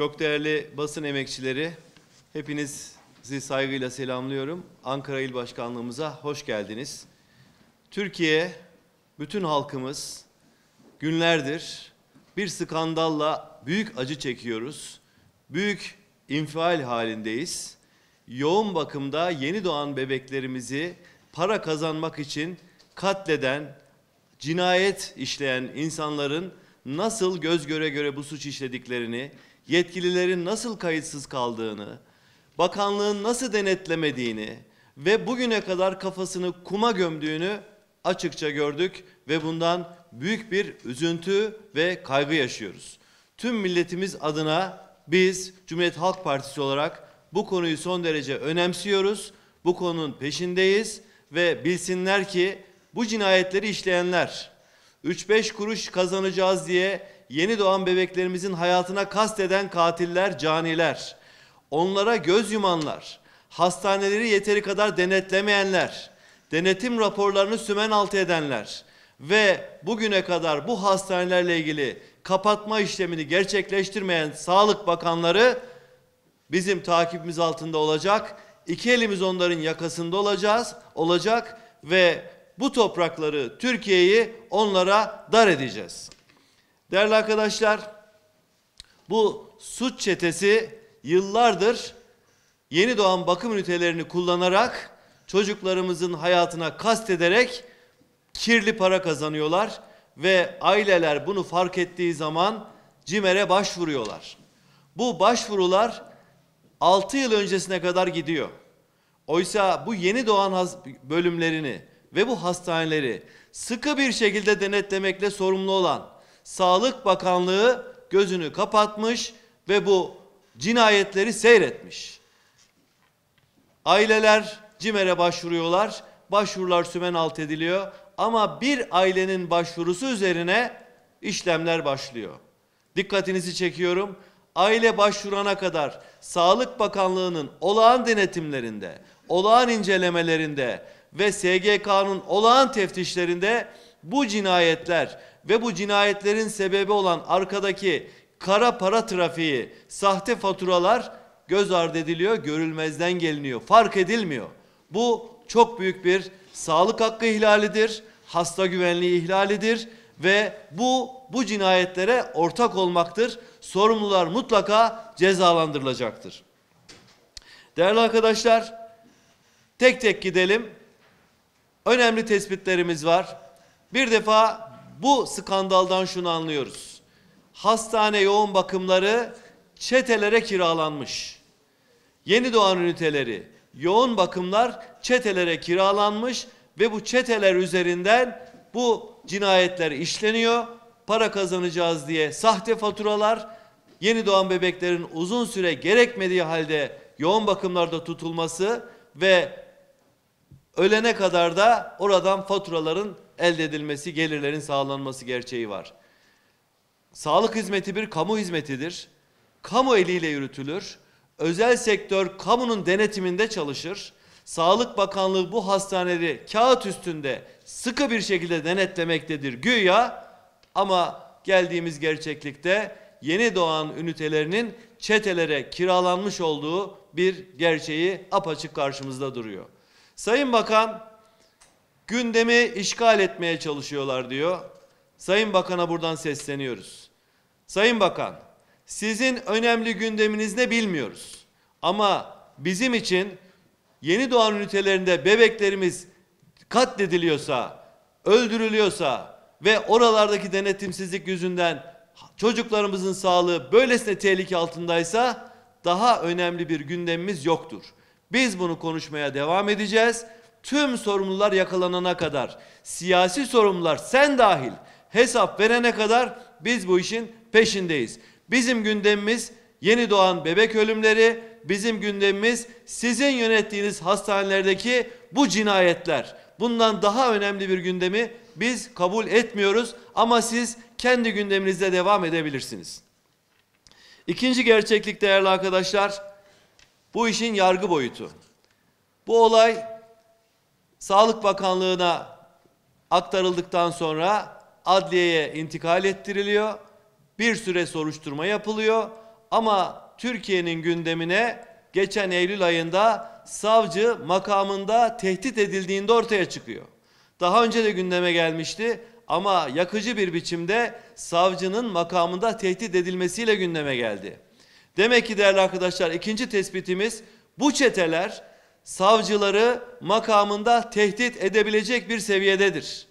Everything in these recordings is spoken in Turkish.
Çok değerli basın emekçileri, hepinizi saygıyla selamlıyorum. Ankara İl Başkanlığımıza hoş geldiniz. Türkiye, bütün halkımız günlerdir bir skandalla büyük acı çekiyoruz. Büyük infial halindeyiz. Yoğun bakımda yeni doğan bebeklerimizi para kazanmak için katleden, cinayet işleyen insanların nasıl göz göre göre bu suç işlediklerini, yetkililerin nasıl kayıtsız kaldığını, bakanlığın nasıl denetlemediğini ve bugüne kadar kafasını kuma gömdüğünü açıkça gördük ve bundan büyük bir üzüntü ve kaygı yaşıyoruz. Tüm milletimiz adına biz Cumhuriyet Halk Partisi olarak bu konuyu son derece önemsiyoruz. Bu konunun peşindeyiz ve bilsinler ki bu cinayetleri işleyenler 3-5 kuruş kazanacağız diye yeni doğan bebeklerimizin hayatına kasteden katiller, caniler, onlara göz yumanlar, hastaneleri yeteri kadar denetlemeyenler, denetim raporlarını sümen altı edenler ve bugüne kadar bu hastanelerle ilgili kapatma işlemini gerçekleştirmeyen sağlık bakanları bizim takipimiz altında olacak. İki elimiz onların yakasında olacağız, olacak ve bu toprakları, Türkiye'yi onlara dar edeceğiz. Değerli arkadaşlar, bu suç çetesi yıllardır yeni doğan bakım ünitelerini kullanarak çocuklarımızın hayatına kast ederek kirli para kazanıyorlar ve aileler bunu fark ettiği zaman CİMER'e başvuruyorlar. Bu başvurular 6 yıl öncesine kadar gidiyor. Oysa bu yeni doğan bölümlerini ve bu hastaneleri sıkı bir şekilde denetlemekle sorumlu olan Sağlık Bakanlığı gözünü kapatmış ve bu cinayetleri seyretmiş. Aileler CİMER'e başvuruyorlar. Başvurular sümen alt ediliyor. Ama bir ailenin başvurusu üzerine işlemler başlıyor. Dikkatinizi çekiyorum. Aile başvurana kadar Sağlık Bakanlığı'nın olağan denetimlerinde, olağan incelemelerinde ve SGK'nın olağan teftişlerinde bu cinayetler ve bu cinayetlerin sebebi olan arkadaki kara para trafiği, sahte faturalar göz ardı ediliyor, görülmezden geliniyor, fark edilmiyor. Bu çok büyük bir sağlık hakkı ihlalidir, hasta güvenliği ihlalidir ve bu bu cinayetlere ortak olmaktır. Sorumlular mutlaka cezalandırılacaktır. Değerli arkadaşlar, tek tek gidelim. Önemli tespitlerimiz var. Bir defa bu skandaldan şunu anlıyoruz. Hastane yoğun bakımları çetelere kiralanmış. Yeni doğan üniteleri, yoğun bakımlar çetelere kiralanmış ve bu çeteler üzerinden bu cinayetler işleniyor. Para kazanacağız diye sahte faturalar, yeni doğan bebeklerin uzun süre gerekmediği halde yoğun bakımlarda tutulması ve ölene kadar da oradan faturaların elde edilmesi, gelirlerin sağlanması gerçeği var. Sağlık hizmeti bir kamu hizmetidir. Kamu eliyle yürütülür. Özel sektör kamunun denetiminde çalışır. Sağlık Bakanlığı bu hastaneleri kağıt üstünde sıkı bir şekilde denetlemektedir güya ama geldiğimiz gerçeklikte yeni doğan ünitelerinin çetelere kiralanmış olduğu bir gerçeği apaçık karşımızda duruyor. Sayın Bakan gündemi işgal etmeye çalışıyorlar diyor. Sayın Bakan'a buradan sesleniyoruz. Sayın Bakan, sizin önemli gündeminiz ne bilmiyoruz. Ama bizim için yeni doğan ünitelerinde bebeklerimiz katlediliyorsa, öldürülüyorsa ve oralardaki denetimsizlik yüzünden çocuklarımızın sağlığı böylesine tehlike altındaysa daha önemli bir gündemimiz yoktur. Biz bunu konuşmaya devam edeceğiz tüm sorumlular yakalanana kadar, siyasi sorumlular sen dahil hesap verene kadar biz bu işin peşindeyiz. Bizim gündemimiz yeni doğan bebek ölümleri, bizim gündemimiz sizin yönettiğiniz hastanelerdeki bu cinayetler. Bundan daha önemli bir gündemi biz kabul etmiyoruz ama siz kendi gündeminizde devam edebilirsiniz. İkinci gerçeklik değerli arkadaşlar bu işin yargı boyutu. Bu olay Sağlık Bakanlığı'na aktarıldıktan sonra adliyeye intikal ettiriliyor. Bir süre soruşturma yapılıyor ama Türkiye'nin gündemine geçen Eylül ayında savcı makamında tehdit edildiğinde ortaya çıkıyor. Daha önce de gündeme gelmişti ama yakıcı bir biçimde savcının makamında tehdit edilmesiyle gündeme geldi. Demek ki değerli arkadaşlar ikinci tespitimiz bu çeteler savcıları makamında tehdit edebilecek bir seviyededir.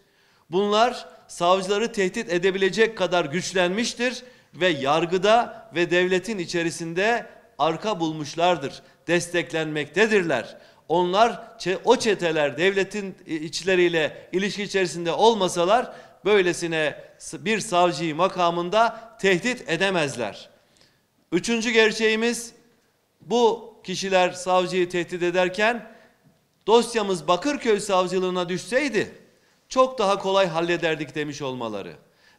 Bunlar savcıları tehdit edebilecek kadar güçlenmiştir ve yargıda ve devletin içerisinde arka bulmuşlardır, desteklenmektedirler. Onlar o çeteler devletin e, içleriyle ilişki içerisinde olmasalar böylesine bir savcıyı makamında tehdit edemezler. Üçüncü gerçeğimiz bu kişiler savcıyı tehdit ederken dosyamız Bakırköy savcılığına düşseydi çok daha kolay hallederdik demiş olmaları.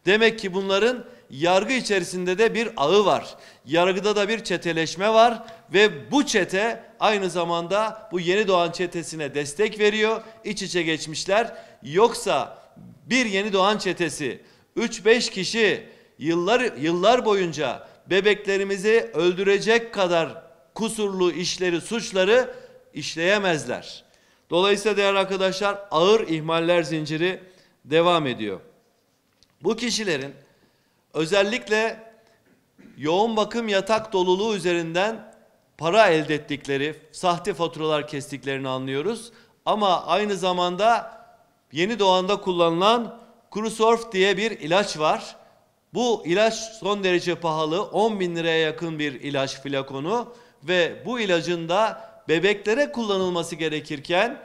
Demek ki bunların yargı içerisinde de bir ağı var. Yargıda da bir çeteleşme var ve bu çete aynı zamanda bu yeni doğan çetesine destek veriyor. İç içe geçmişler. Yoksa bir yeni doğan çetesi 3-5 kişi yıllar yıllar boyunca bebeklerimizi öldürecek kadar kusurlu işleri, suçları işleyemezler. Dolayısıyla değerli arkadaşlar ağır ihmaller zinciri devam ediyor. Bu kişilerin özellikle yoğun bakım yatak doluluğu üzerinden para elde ettikleri, sahte faturalar kestiklerini anlıyoruz. Ama aynı zamanda yeni doğanda kullanılan Krusorf diye bir ilaç var. Bu ilaç son derece pahalı. 10 bin liraya yakın bir ilaç flakonu ve bu ilacın da bebeklere kullanılması gerekirken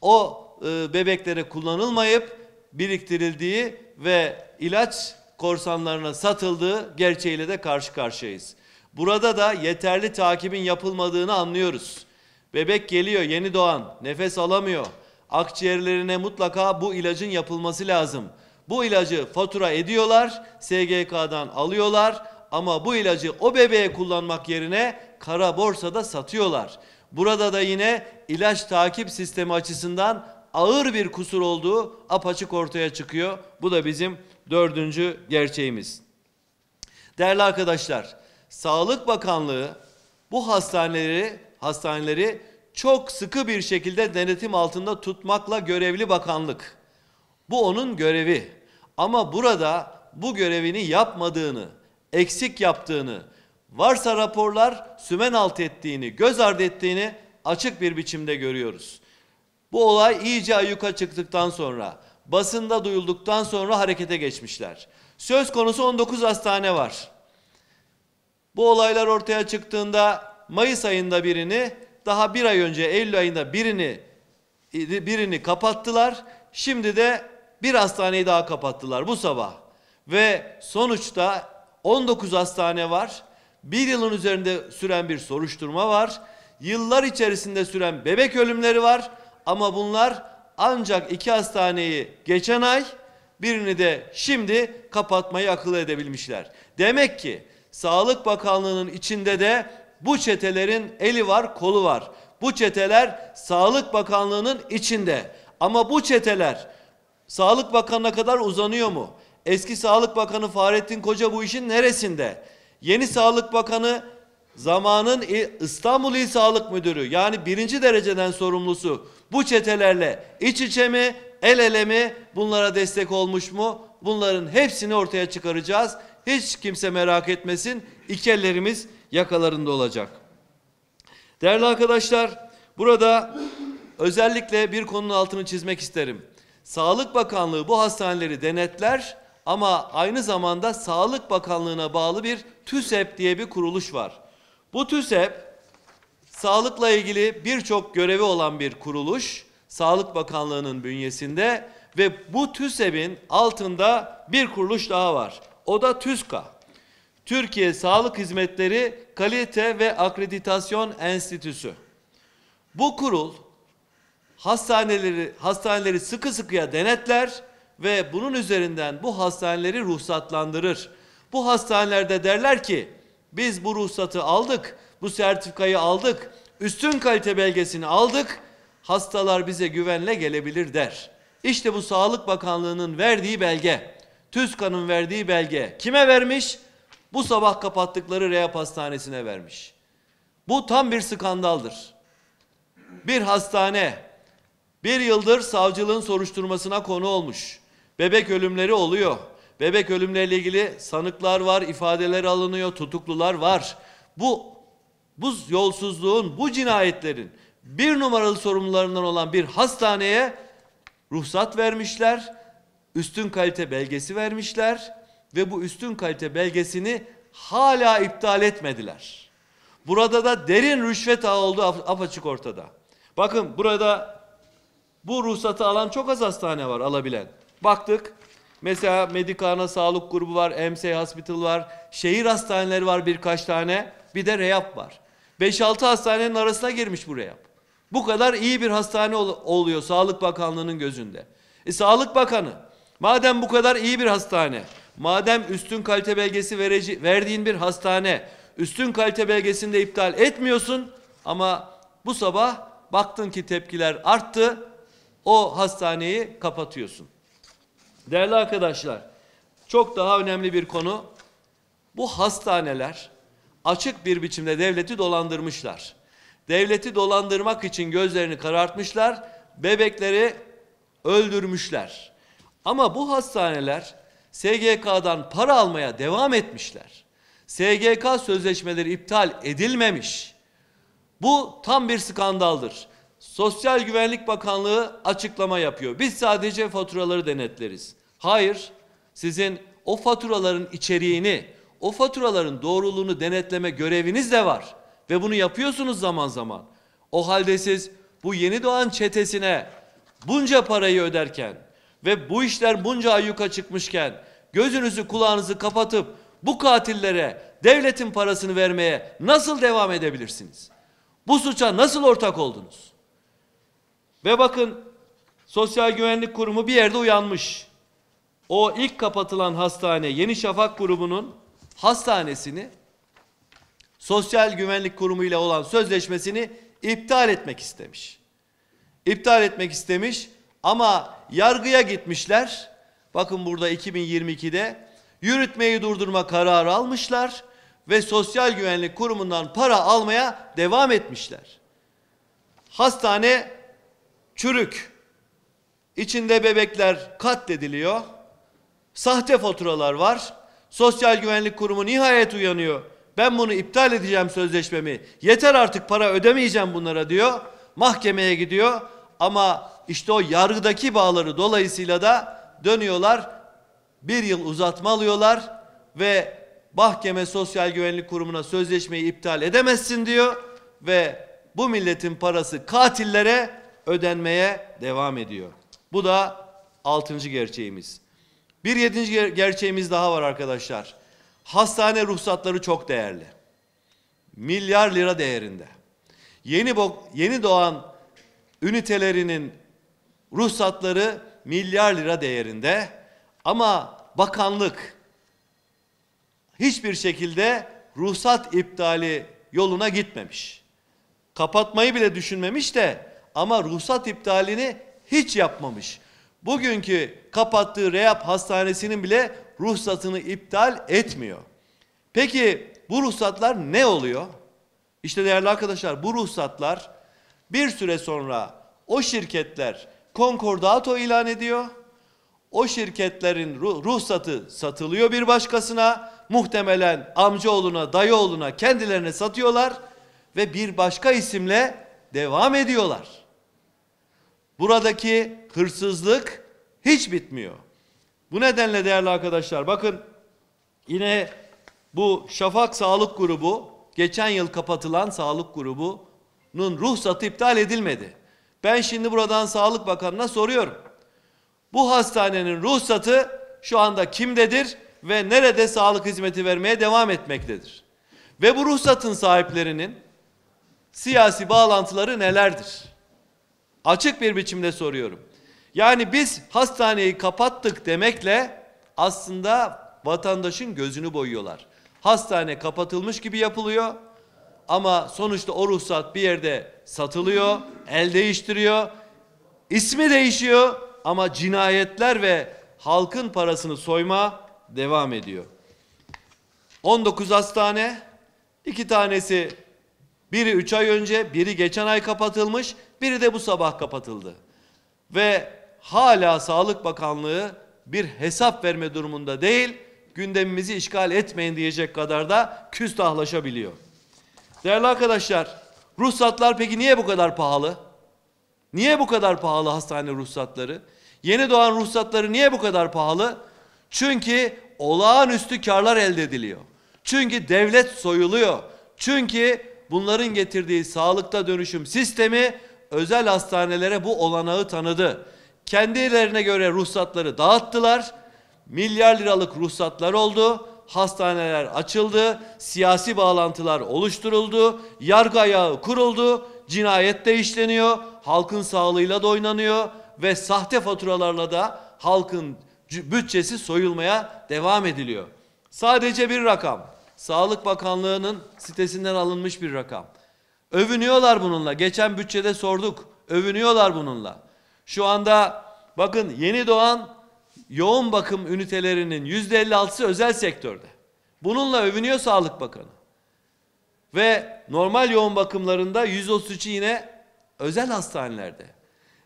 o e, bebeklere kullanılmayıp biriktirildiği ve ilaç korsanlarına satıldığı gerçeğiyle de karşı karşıyayız. Burada da yeterli takibin yapılmadığını anlıyoruz. Bebek geliyor yeni doğan, nefes alamıyor. Akciğerlerine mutlaka bu ilacın yapılması lazım. Bu ilacı fatura ediyorlar, SGK'dan alıyorlar ama bu ilacı o bebeğe kullanmak yerine kara borsada satıyorlar. Burada da yine ilaç takip sistemi açısından ağır bir kusur olduğu apaçık ortaya çıkıyor. Bu da bizim dördüncü gerçeğimiz. Değerli arkadaşlar, Sağlık Bakanlığı bu hastaneleri hastaneleri çok sıkı bir şekilde denetim altında tutmakla görevli bakanlık. Bu onun görevi. Ama burada bu görevini yapmadığını, eksik yaptığını, varsa raporlar sümen alt ettiğini, göz ardı ettiğini açık bir biçimde görüyoruz. Bu olay iyice ayyuka çıktıktan sonra, basında duyulduktan sonra harekete geçmişler. Söz konusu 19 hastane var. Bu olaylar ortaya çıktığında Mayıs ayında birini, daha bir ay önce Eylül ayında birini birini kapattılar. Şimdi de bir hastaneyi daha kapattılar bu sabah. Ve sonuçta 19 hastane var bir yılın üzerinde süren bir soruşturma var. Yıllar içerisinde süren bebek ölümleri var. Ama bunlar ancak iki hastaneyi geçen ay birini de şimdi kapatmayı akıl edebilmişler. Demek ki Sağlık Bakanlığı'nın içinde de bu çetelerin eli var, kolu var. Bu çeteler Sağlık Bakanlığı'nın içinde. Ama bu çeteler Sağlık Bakanı'na kadar uzanıyor mu? Eski Sağlık Bakanı Fahrettin Koca bu işin neresinde? Yeni Sağlık Bakanı zamanın İstanbul İl Sağlık Müdürü yani birinci dereceden sorumlusu bu çetelerle iç içe mi, el ele mi, bunlara destek olmuş mu? Bunların hepsini ortaya çıkaracağız. Hiç kimse merak etmesin. iki ellerimiz yakalarında olacak. Değerli arkadaşlar, burada özellikle bir konunun altını çizmek isterim. Sağlık Bakanlığı bu hastaneleri denetler ama aynı zamanda Sağlık Bakanlığı'na bağlı bir TÜSEP diye bir kuruluş var. Bu TÜSEP sağlıkla ilgili birçok görevi olan bir kuruluş. Sağlık Bakanlığı'nın bünyesinde ve bu TÜSEP'in altında bir kuruluş daha var. O da TÜSKA. Türkiye Sağlık Hizmetleri Kalite ve Akreditasyon Enstitüsü. Bu kurul hastaneleri hastaneleri sıkı sıkıya denetler ve bunun üzerinden bu hastaneleri ruhsatlandırır. Bu hastanelerde derler ki biz bu ruhsatı aldık, bu sertifikayı aldık, üstün kalite belgesini aldık, hastalar bize güvenle gelebilir der. İşte bu Sağlık Bakanlığı'nın verdiği belge, TÜSKA'nın verdiği belge kime vermiş? Bu sabah kapattıkları Rehab Hastanesi'ne vermiş. Bu tam bir skandaldır. Bir hastane bir yıldır savcılığın soruşturmasına konu olmuş. Bebek ölümleri oluyor. Bebek ölümleriyle ilgili sanıklar var, ifadeler alınıyor, tutuklular var. Bu bu yolsuzluğun, bu cinayetlerin bir numaralı sorumlularından olan bir hastaneye ruhsat vermişler, üstün kalite belgesi vermişler ve bu üstün kalite belgesini hala iptal etmediler. Burada da derin rüşvet ağı olduğu apaçık ortada. Bakın burada bu ruhsatı alan çok az hastane var alabilen. Baktık mesela Medikana Sağlık Grubu var, MC Hospital var, şehir hastaneleri var birkaç tane, bir de reyap var. 5-6 hastanenin arasına girmiş bu reyap. Bu kadar iyi bir hastane ol oluyor Sağlık Bakanlığı'nın gözünde. E, Sağlık Bakanı madem bu kadar iyi bir hastane, madem üstün kalite belgesi verici, verdiğin bir hastane, üstün kalite belgesini de iptal etmiyorsun ama bu sabah baktın ki tepkiler arttı, o hastaneyi kapatıyorsun. Değerli arkadaşlar, çok daha önemli bir konu. Bu hastaneler açık bir biçimde devleti dolandırmışlar. Devleti dolandırmak için gözlerini karartmışlar, bebekleri öldürmüşler. Ama bu hastaneler SGK'dan para almaya devam etmişler. SGK sözleşmeleri iptal edilmemiş. Bu tam bir skandaldır. Sosyal Güvenlik Bakanlığı açıklama yapıyor. Biz sadece faturaları denetleriz. Hayır, sizin o faturaların içeriğini, o faturaların doğruluğunu denetleme göreviniz de var. Ve bunu yapıyorsunuz zaman zaman. O halde siz bu yeni doğan çetesine bunca parayı öderken ve bu işler bunca ayyuka çıkmışken gözünüzü kulağınızı kapatıp bu katillere devletin parasını vermeye nasıl devam edebilirsiniz? Bu suça nasıl ortak oldunuz? Ve bakın Sosyal Güvenlik Kurumu bir yerde uyanmış. O ilk kapatılan hastane Yeni Şafak grubunun hastanesini Sosyal Güvenlik Kurumu ile olan sözleşmesini iptal etmek istemiş. İptal etmek istemiş ama yargıya gitmişler. Bakın burada 2022'de yürütmeyi durdurma kararı almışlar ve Sosyal Güvenlik Kurumu'ndan para almaya devam etmişler. Hastane çürük, içinde bebekler katlediliyor, sahte faturalar var, Sosyal Güvenlik Kurumu nihayet uyanıyor. Ben bunu iptal edeceğim sözleşmemi. Yeter artık para ödemeyeceğim bunlara diyor. Mahkemeye gidiyor ama işte o yargıdaki bağları dolayısıyla da dönüyorlar. Bir yıl uzatma alıyorlar ve mahkeme sosyal güvenlik kurumuna sözleşmeyi iptal edemezsin diyor ve bu milletin parası katillere ödenmeye devam ediyor. Bu da altıncı gerçeğimiz. Bir yedinci ger gerçeğimiz daha var arkadaşlar. Hastane ruhsatları çok değerli. Milyar lira değerinde. Yeni, yeni doğan ünitelerinin ruhsatları milyar lira değerinde. Ama bakanlık hiçbir şekilde ruhsat iptali yoluna gitmemiş. Kapatmayı bile düşünmemiş de ama ruhsat iptalini hiç yapmamış. Bugünkü kapattığı rehab hastanesinin bile ruhsatını iptal etmiyor. Peki bu ruhsatlar ne oluyor? İşte değerli arkadaşlar bu ruhsatlar bir süre sonra o şirketler konkordato ilan ediyor. O şirketlerin ruhsatı satılıyor bir başkasına. Muhtemelen amcaoğluna, dayıoğluna kendilerine satıyorlar ve bir başka isimle devam ediyorlar. Buradaki hırsızlık hiç bitmiyor. Bu nedenle değerli arkadaşlar bakın yine bu Şafak Sağlık Grubu geçen yıl kapatılan sağlık grubunun ruhsatı iptal edilmedi. Ben şimdi buradan Sağlık Bakanı'na soruyorum. Bu hastanenin ruhsatı şu anda kimdedir ve nerede sağlık hizmeti vermeye devam etmektedir? Ve bu ruhsatın sahiplerinin siyasi bağlantıları nelerdir? Açık bir biçimde soruyorum. Yani biz hastaneyi kapattık demekle aslında vatandaşın gözünü boyuyorlar. Hastane kapatılmış gibi yapılıyor ama sonuçta o ruhsat bir yerde satılıyor, el değiştiriyor, ismi değişiyor ama cinayetler ve halkın parasını soyma devam ediyor. 19 hastane, iki tanesi biri 3 ay önce, biri geçen ay kapatılmış, biri de bu sabah kapatıldı. Ve hala Sağlık Bakanlığı bir hesap verme durumunda değil, gündemimizi işgal etmeyin diyecek kadar da küstahlaşabiliyor. Değerli arkadaşlar, ruhsatlar peki niye bu kadar pahalı? Niye bu kadar pahalı hastane ruhsatları? Yeni doğan ruhsatları niye bu kadar pahalı? Çünkü olağanüstü karlar elde ediliyor. Çünkü devlet soyuluyor. Çünkü bunların getirdiği sağlıkta dönüşüm sistemi özel hastanelere bu olanağı tanıdı. Kendilerine göre ruhsatları dağıttılar. Milyar liralık ruhsatlar oldu. Hastaneler açıldı. Siyasi bağlantılar oluşturuldu. Yargı ayağı kuruldu. Cinayet de işleniyor. Halkın sağlığıyla da oynanıyor. Ve sahte faturalarla da halkın bütçesi soyulmaya devam ediliyor. Sadece bir rakam. Sağlık Bakanlığı'nın sitesinden alınmış bir rakam. Övünüyorlar bununla. Geçen bütçede sorduk. Övünüyorlar bununla. Şu anda bakın yeni doğan yoğun bakım ünitelerinin yüzde %56'sı özel sektörde. Bununla övünüyor Sağlık Bakanı. Ve normal yoğun bakımlarında 133'ü yine özel hastanelerde.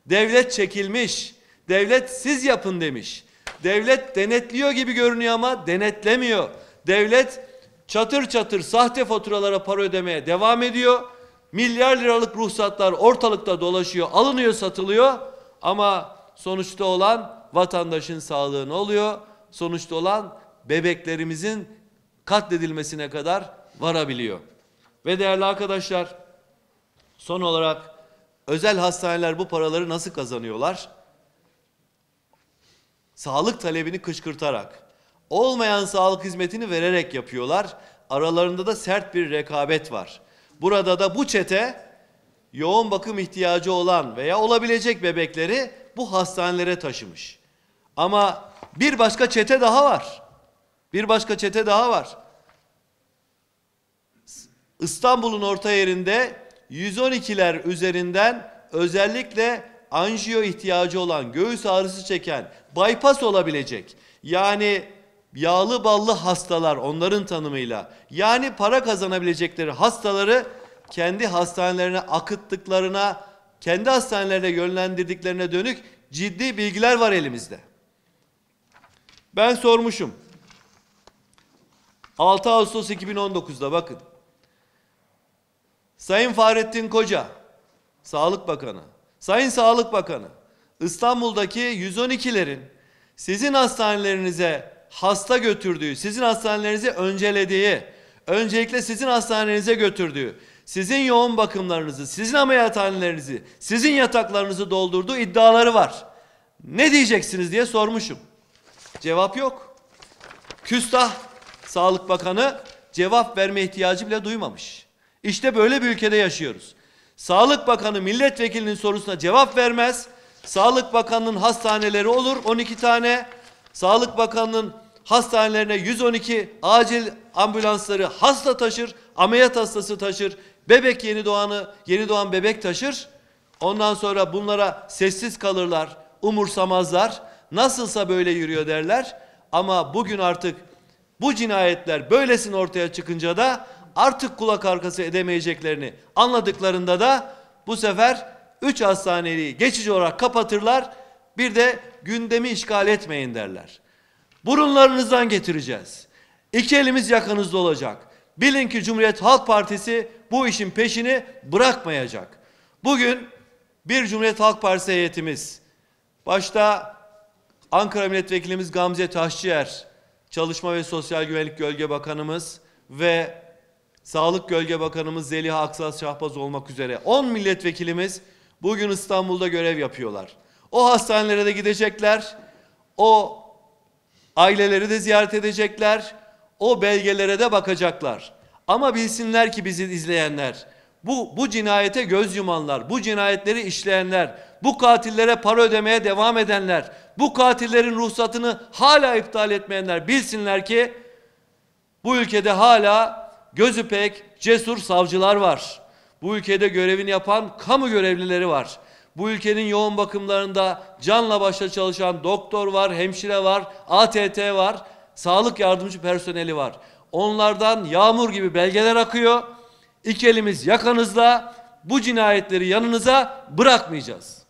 Devlet çekilmiş. Devlet siz yapın demiş. Devlet denetliyor gibi görünüyor ama denetlemiyor. Devlet çatır çatır sahte faturalara para ödemeye devam ediyor. Milyar liralık ruhsatlar ortalıkta dolaşıyor, alınıyor, satılıyor ama sonuçta olan vatandaşın sağlığı ne oluyor? Sonuçta olan bebeklerimizin katledilmesine kadar varabiliyor. Ve değerli arkadaşlar son olarak özel hastaneler bu paraları nasıl kazanıyorlar? Sağlık talebini kışkırtarak olmayan sağlık hizmetini vererek yapıyorlar. Aralarında da sert bir rekabet var. Burada da bu çete yoğun bakım ihtiyacı olan veya olabilecek bebekleri bu hastanelere taşımış. Ama bir başka çete daha var. Bir başka çete daha var. İstanbul'un orta yerinde 112'ler üzerinden özellikle anjiyo ihtiyacı olan, göğüs ağrısı çeken, bypass olabilecek yani yağlı ballı hastalar onların tanımıyla yani para kazanabilecekleri hastaları kendi hastanelerine akıttıklarına, kendi hastanelerine yönlendirdiklerine dönük ciddi bilgiler var elimizde. Ben sormuşum. 6 Ağustos 2019'da bakın. Sayın Fahrettin Koca, Sağlık Bakanı, Sayın Sağlık Bakanı, İstanbul'daki 112'lerin sizin hastanelerinize hasta götürdüğü, sizin hastanelerinizi öncelediği, öncelikle sizin hastanenize götürdüğü, sizin yoğun bakımlarınızı, sizin ameliyathanelerinizi, sizin yataklarınızı doldurduğu iddiaları var. Ne diyeceksiniz diye sormuşum. Cevap yok. Küstah Sağlık Bakanı cevap verme ihtiyacı bile duymamış. İşte böyle bir ülkede yaşıyoruz. Sağlık Bakanı milletvekilinin sorusuna cevap vermez. Sağlık Bakanı'nın hastaneleri olur 12 tane. Sağlık Bakanlığı'nın hastanelerine 112 acil ambulansları hasta taşır, ameliyat hastası taşır, bebek yeni doğanı, yeni doğan bebek taşır. Ondan sonra bunlara sessiz kalırlar, umursamazlar. Nasılsa böyle yürüyor derler. Ama bugün artık bu cinayetler böylesine ortaya çıkınca da artık kulak arkası edemeyeceklerini anladıklarında da bu sefer üç hastaneyi geçici olarak kapatırlar bir de gündemi işgal etmeyin derler. Burunlarınızdan getireceğiz. İki elimiz yakınızda olacak. Bilin ki Cumhuriyet Halk Partisi bu işin peşini bırakmayacak. Bugün bir Cumhuriyet Halk Partisi heyetimiz, başta Ankara Milletvekilimiz Gamze Taşçıyer, Çalışma ve Sosyal Güvenlik Gölge Bakanımız ve Sağlık Gölge Bakanımız Zeliha Aksas Şahbaz olmak üzere 10 milletvekilimiz bugün İstanbul'da görev yapıyorlar. O hastanelere de gidecekler. O aileleri de ziyaret edecekler. O belgelere de bakacaklar. Ama bilsinler ki bizi izleyenler, bu, bu cinayete göz yumanlar, bu cinayetleri işleyenler, bu katillere para ödemeye devam edenler, bu katillerin ruhsatını hala iptal etmeyenler bilsinler ki bu ülkede hala gözü pek cesur savcılar var. Bu ülkede görevini yapan kamu görevlileri var. Bu ülkenin yoğun bakımlarında canla başla çalışan doktor var, hemşire var, ATT var, sağlık yardımcı personeli var. Onlardan yağmur gibi belgeler akıyor. İki elimiz yakanızla bu cinayetleri yanınıza bırakmayacağız.